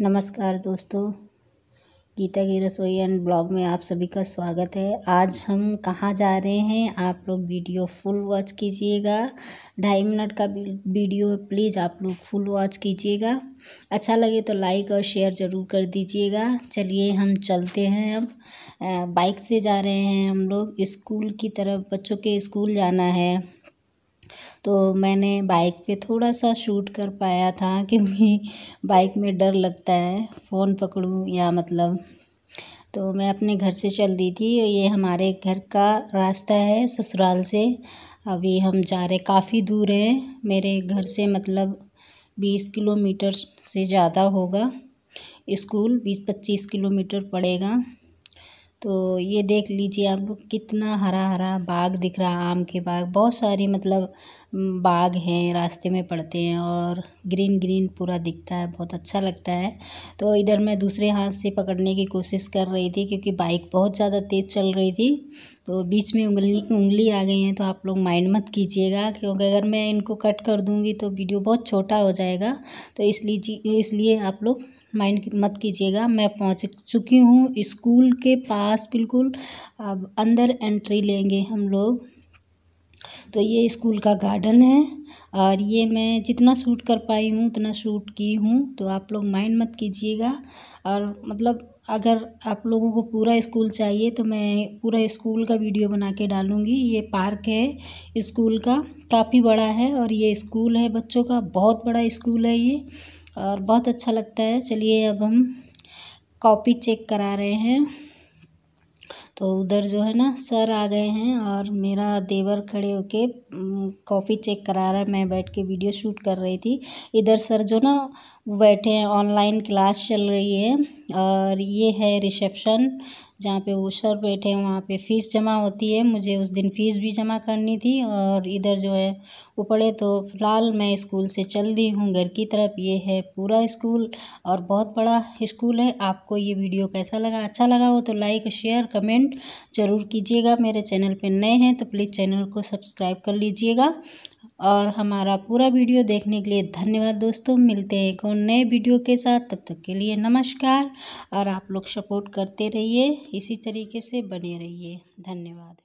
नमस्कार दोस्तों गीता की रसोई एंड ब्लॉग में आप सभी का स्वागत है आज हम कहाँ जा रहे हैं आप लोग वीडियो फुल वॉच कीजिएगा ढाई मिनट का वीडियो है प्लीज़ आप लोग फुल वॉच कीजिएगा अच्छा लगे तो लाइक और शेयर ज़रूर कर दीजिएगा चलिए हम चलते हैं अब बाइक से जा रहे हैं हम लोग स्कूल की तरफ बच्चों के स्कूल जाना है तो मैंने बाइक पे थोड़ा सा शूट कर पाया था क्योंकि बाइक में डर लगता है फ़ोन पकड़ूँ या मतलब तो मैं अपने घर से चल दी थी ये हमारे घर का रास्ता है ससुराल से अभी हम जा रहे काफ़ी दूर है मेरे घर से मतलब बीस किलोमीटर से ज़्यादा होगा स्कूल बीस पच्चीस किलोमीटर पड़ेगा तो ये देख लीजिए आप लोग कितना हरा हरा बाग दिख रहा आम के बाग बहुत सारी मतलब बाग हैं रास्ते में पड़ते हैं और ग्रीन ग्रीन पूरा दिखता है बहुत अच्छा लगता है तो इधर मैं दूसरे हाथ से पकड़ने की कोशिश कर रही थी क्योंकि बाइक बहुत ज़्यादा तेज़ चल रही थी तो बीच में उंगली उंगली आ गई हैं तो आप लोग माइंड मत कीजिएगा क्योंकि अगर मैं इनको कट कर दूँगी तो वीडियो बहुत छोटा हो जाएगा तो इसलिए इसलिए आप लोग माइंड मत कीजिएगा मैं पहुँच चुकी हूँ स्कूल के पास बिल्कुल अब अंदर एंट्री लेंगे हम लोग तो ये स्कूल का गार्डन है और ये मैं जितना शूट कर पाई हूँ उतना शूट की हूँ तो आप लोग माइंड मत कीजिएगा और मतलब अगर आप लोगों को पूरा स्कूल चाहिए तो मैं पूरा स्कूल का वीडियो बना के डालूँगी ये पार्क है स्कूल का काफ़ी बड़ा है और ये स्कूल है बच्चों का बहुत बड़ा स्कूल है ये और बहुत अच्छा लगता है चलिए अब हम कॉपी चेक करा रहे हैं तो उधर जो है ना सर आ गए हैं और मेरा देवर खड़े होके कॉपी चेक करा रहा है मैं बैठ के वीडियो शूट कर रही थी इधर सर जो ना बैठे हैं ऑनलाइन क्लास चल रही है और ये है रिसेप्शन जहाँ पे वो सर बैठे हैं वहाँ पे फ़ीस जमा होती है मुझे उस दिन फ़ीस भी जमा करनी थी और इधर जो है वो पढ़े तो फ़िलहाल मैं स्कूल से चल दी हूँ घर की तरफ ये है पूरा स्कूल और बहुत बड़ा स्कूल है आपको ये वीडियो कैसा लगा अच्छा लगा हो तो लाइक शेयर कमेंट ज़रूर कीजिएगा मेरे चैनल पर नए हैं तो प्लीज़ चैनल को सब्सक्राइब कर लीजिएगा और हमारा पूरा वीडियो देखने के लिए धन्यवाद दोस्तों मिलते हैं एक और नए वीडियो के साथ तब तक के लिए नमस्कार और आप लोग सपोर्ट करते रहिए इसी तरीके से बने रहिए धन्यवाद